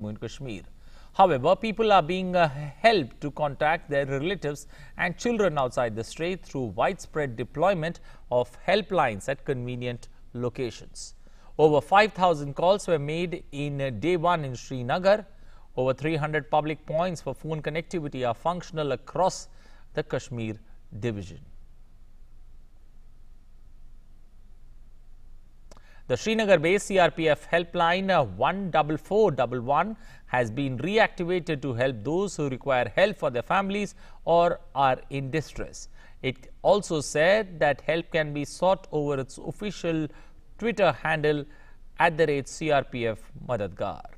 in Kashmir. However, people are being uh, helped to contact their relatives and children outside the state through widespread deployment of helplines at convenient locations. Over 5,000 calls were made in uh, day one in Srinagar. Over 300 public points for phone connectivity are functional across the Kashmir division. The Srinagar based CRPF helpline uh, 144111 has been reactivated to help those who require help for their families or are in distress. It also said that help can be sought over its official Twitter handle at the rate CRPF Madadgar.